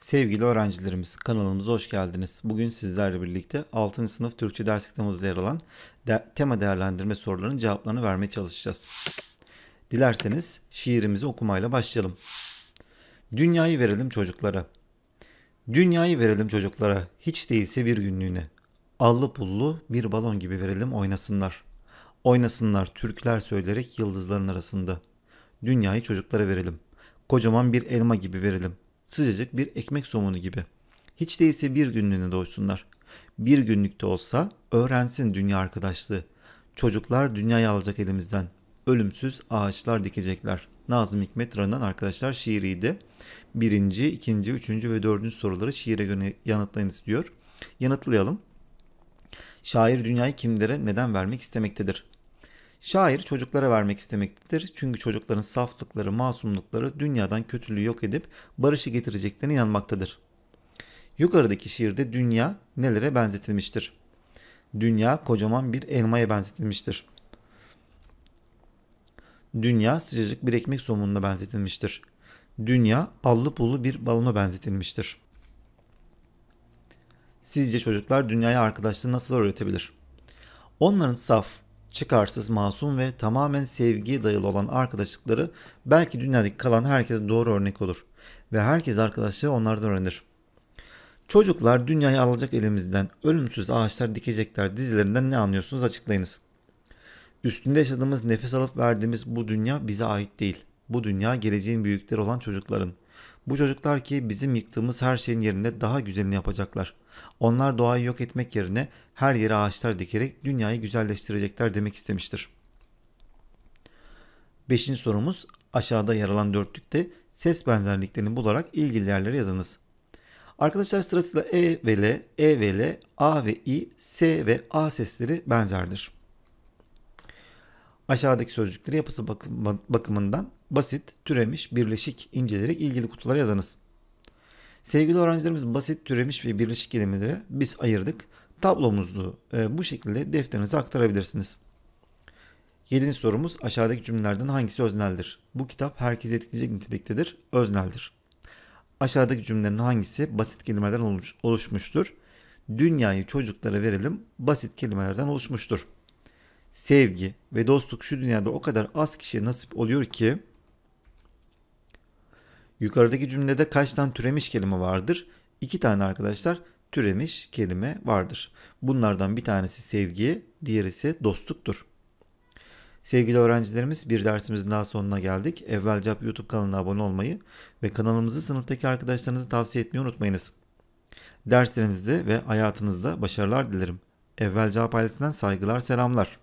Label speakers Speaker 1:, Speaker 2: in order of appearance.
Speaker 1: Sevgili öğrencilerimiz kanalımıza hoş geldiniz. Bugün sizlerle birlikte 6. sınıf Türkçe ders kitabımızda yer alan de tema değerlendirme sorularının cevaplarını vermeye çalışacağız. Dilerseniz şiirimizi okumayla başlayalım. Dünyayı verelim çocuklara. Dünyayı verelim çocuklara hiç değilse bir günlüğüne. Allı pullu bir balon gibi verelim oynasınlar. Oynasınlar türküler söyleyerek yıldızların arasında. Dünyayı çocuklara verelim. Kocaman bir elma gibi verelim.'' sıcacık bir ekmek somunu gibi. Hiç değilse bir günlüğüne doysunlar. Bir günlük de olsa öğrensin dünya arkadaşlığı. Çocuklar dünyayı alacak elimizden. Ölümsüz ağaçlar dikecekler. Nazım Hikmet Ran'dan arkadaşlar şiiriydi. Birinci, ikinci, üçüncü ve dördüncü soruları şiire göre yanıtlayınız diyor. Yanıtlayalım. Şair dünyayı kimlere neden vermek istemektedir? Şair çocuklara vermek istemektedir. Çünkü çocukların saflıkları, masumlukları dünyadan kötülüğü yok edip barışı getireceklerine inanmaktadır. Yukarıdaki şiirde dünya nelere benzetilmiştir? Dünya kocaman bir elmaya benzetilmiştir. Dünya sıcacık bir ekmek somununa benzetilmiştir. Dünya allı pullu bir balona benzetilmiştir. Sizce çocuklar dünyaya arkadaşlığı nasıl öğretebilir? Onların saf, çıkarsız, masum ve tamamen sevgiye dayalı olan arkadaşlıkları belki dünyadaki kalan herkese doğru örnek olur ve herkes arkadaşlığı onlardan öğrenir. Çocuklar dünyayı alacak elimizden ölümsüz ağaçlar dikecekler dizilerinden ne anlıyorsunuz açıklayınız. Üstünde yaşadığımız nefes alıp verdiğimiz bu dünya bize ait değil. Bu dünya geleceğin büyükleri olan çocukların.'' Bu çocuklar ki bizim yıktığımız her şeyin yerinde daha güzelini yapacaklar. Onlar doğayı yok etmek yerine her yere ağaçlar dikerek dünyayı güzelleştirecekler demek istemiştir. Beşinci sorumuz aşağıda yer alan dörtlükte ses benzerliklerini bularak ilgili yerlere yazınız. Arkadaşlar sırasıyla E ve L, E ve L, A ve I, S ve A sesleri benzerdir. Aşağıdaki sözcükleri yapısı bakımından basit, türemiş, birleşik inceleyerek ilgili kutulara yazınız. Sevgili öğrencilerimiz basit, türemiş ve birleşik kelimelere biz ayırdık. Tablomuzu e, bu şekilde defterinize aktarabilirsiniz. 7. sorumuz aşağıdaki cümlelerden hangisi özneldir? Bu kitap herkesi etkileyecek niteliktedir, özneldir. Aşağıdaki cümlelerin hangisi basit kelimelerden oluşmuştur? Dünyayı çocuklara verelim basit kelimelerden oluşmuştur sevgi ve dostluk şu dünyada o kadar az kişiye nasip oluyor ki yukarıdaki cümlede kaç tane türemiş kelime vardır? İki tane arkadaşlar türemiş kelime vardır. Bunlardan bir tanesi sevgi, diğeri ise dostluktur. Sevgili öğrencilerimiz bir dersimizin daha sonuna geldik. Evvelcap YouTube kanalına abone olmayı ve kanalımızı sınıftaki arkadaşlarınızı tavsiye etmeyi unutmayınız. Derslerinizde ve hayatınızda başarılar dilerim. Evvelcap ailesinden saygılar selamlar.